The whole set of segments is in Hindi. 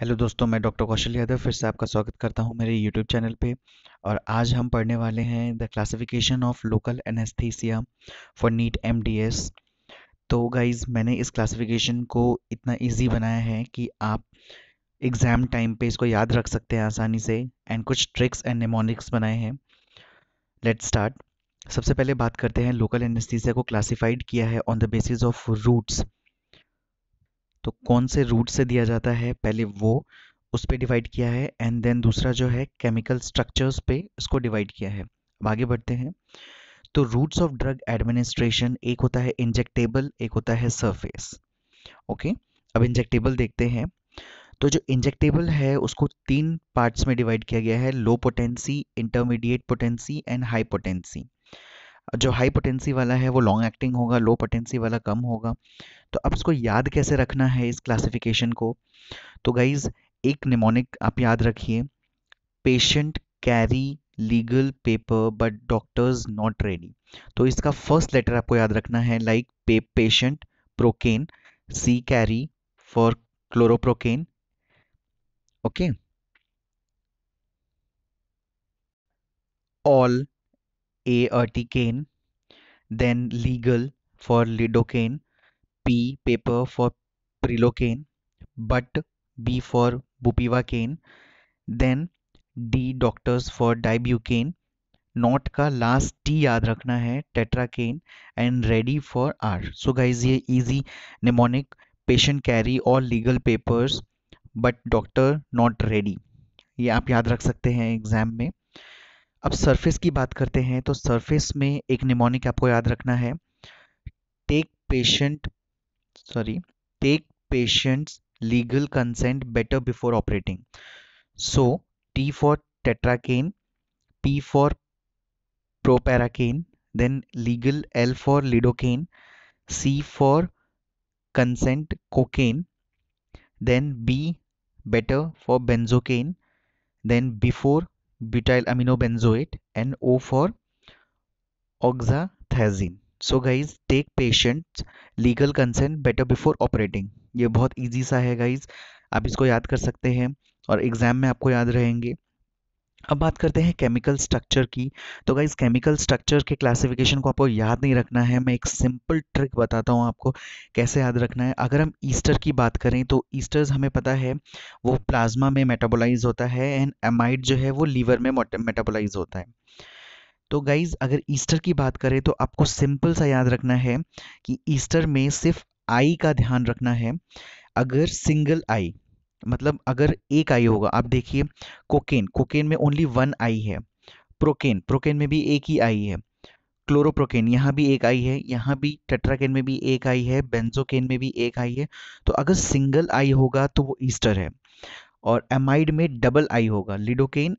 हेलो दोस्तों मैं डॉक्टर कौशल यादव फिर से आपका स्वागत करता हूं मेरे यूट्यूब चैनल पे और आज हम पढ़ने वाले हैं the classification of local anaesthesia for NEET MDS तो गाइज मैंने इस क्लासिफिकेशन को इतना इजी बनाया है कि आप एग्ज़ाम टाइम पे इसको याद रख सकते हैं आसानी से एंड कुछ ट्रिक्स एंड निमोनिक्स बनाए हैं लेट स्टार्ट सबसे पहले बात करते हैं लोकल एनेस्थीसिया को क्लासीफाइड किया है on the basis of routes तो कौन से रूट से दिया जाता है पहले वो उस पर डिवाइड किया है एंड देन दूसरा जो है केमिकल स्ट्रक्चर्स पे इसको डिवाइड किया है अब आगे बढ़ते हैं तो रूट्स ऑफ ड्रग एडमिनिस्ट्रेशन एक होता है इंजेक्टेबल एक होता है सरफेस ओके अब इंजेक्टेबल देखते हैं तो जो इंजेक्टेबल है उसको तीन पार्ट्स में डिवाइड किया गया है low potency intermediate potency and high potency जो हाई पोटेंसी वाला है वो लॉन्ग एक्टिंग होगा लो पोटेंसी वाला कम होगा तो अब इसको याद कैसे रखना है इस क्लासिफिकेशन को तो गाइज एक निमोनिक आप याद रखिए patient carry legal paper but doctors not ready तो इसका फर्स्ट लेटर आपको याद रखना है like P patient procaine C carry for chloroprocaine okay all A articaine then legal for lidocaine P paper for prilocaine, but B for bupivacaine, then D doctors for dibucaine not का लास्ट टी याद रखना है tetracaine and ready for R so guys ये इजी निमोनिक पेशेंट कैरी और legal papers but doctor not ready ये आप याद रख सकते हैं एग्जाम में अब सरफेस की बात करते हैं तो सरफेस में एक निमोनिक आपको याद रखना है take patient sorry take patient's legal consent better before operating. So T for tetracaine, P for proparacaine, then legal L for lidocaine, C for consent cocaine, then B better for benzocaine, then before butyl amino benzoate and O for oxathiazine. So guys take patient legal consent better before operating ये बहुत ईजी सा है गाइज आप इसको याद कर सकते हैं और एग्ज़ाम में आपको याद रहेंगे अब बात करते हैं केमिकल स्ट्रक्चर की तो गाइज केमिकल स्ट्रक्चर के क्लासिफिकेशन को आपको याद नहीं रखना है मैं एक सिंपल ट्रिक बताता हूँ आपको कैसे याद रखना है अगर हम ईस्टर की बात करें तो ईस्टर्स हमें पता है वो प्लाज्मा में मेटाबोलाइज होता है एंड एमाइड जो है वो लीवर में मेटाबोलाइज होता है तो गाइज़ अगर ईस्टर की बात करें तो आपको सिंपल सा याद रखना है कि ईस्टर में सिर्फ आई का ध्यान रखना है अगर सिंगल आई मतलब अगर एक आई होगा आप देखिए कोकेन कोकेन में ओनली वन आई है प्रोकेन प्रोकेन में भी एक ही आई है क्लोरोप्रोकेन यहाँ भी एक आई है यहाँ भी टेट्राकेन में भी एक आई है बेंजोकेन में भी एक आई है तो अगर सिंगल आई होगा तो वो ईस्टर है और एमाइड में डबल आई होगा लिडोकेन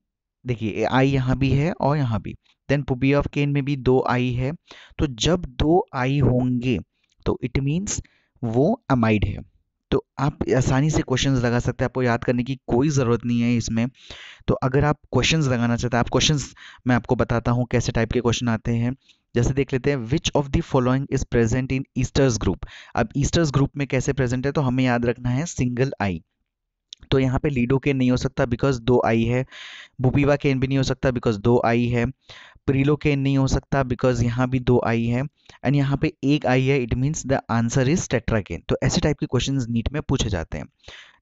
देखिए आई यहाँ भी है और यहाँ भी देन पुबी ऑफ केन में भी दो आई है तो जब दो आई होंगे तो इट मीन्स वो अमाइड है तो आप आसानी से क्वेश्चंस लगा सकते हैं आपको याद करने की कोई ज़रूरत नहीं है इसमें तो अगर आप क्वेश्चंस लगाना चाहते हैं आप क्वेश्चंस मैं आपको बताता हूँ कैसे टाइप के क्वेश्चन आते हैं जैसे देख लेते हैं which of the following is present in esters group अब ईस्टर्स ग्रुप में कैसे प्रेजेंट है तो हमें याद रखना है सिंगल आई तो यहाँ पे लीडो केन नहीं हो सकता बिकॉज दो आई है बुबीवा केन भी नहीं हो सकता बिकॉज दो आई है प्रीलो केन नहीं हो सकता बिकॉज यहाँ भी दो आई है एंड यहाँ पे एक आई है it means the answer is tetracaine तो ऐसे टाइप के क्वेश्चन नीट में पूछे जाते हैं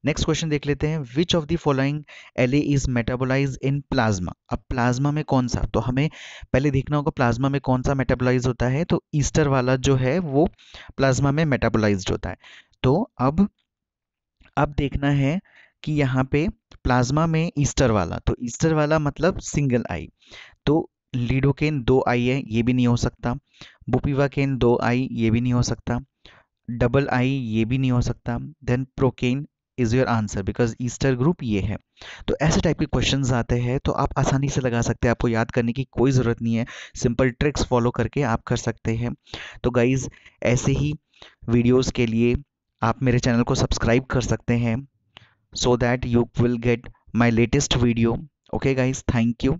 नेक्स्ट क्वेश्चन देख लेते हैं which of the following L is metabolise in plasma अब प्लाज्मा में कौन सा तो हमें पहले देखना होगा प्लाज्मा में कौन सा मेटाबोलाइज होता है तो ईस्टर वाला जो है वो प्लाज्मा में मेटाबोलाइज होता है तो अब अब देखना है कि यहाँ पे प्लाज्मा में ईस्टर वाला तो ईस्टर वाला मतलब सिंगल आई तो लीडोकेन दो आई है ये भी नहीं हो सकता बुपीवाकेन दो आई ये भी नहीं हो सकता डबल आई ये भी नहीं हो सकता then procaine is your answer because ester group ये है तो ऐसे टाइप के क्वेश्चन आते हैं तो आप आसानी से लगा सकते हैं आपको याद करने की कोई ज़रूरत नहीं है सिंपल ट्रिक्स फॉलो करके आप कर सकते हैं तो गाइज़ ऐसे ही वीडियोज़ के लिए आप मेरे चैनल को सब्सक्राइब कर सकते हैं so that you will get my latest video okay guys thank you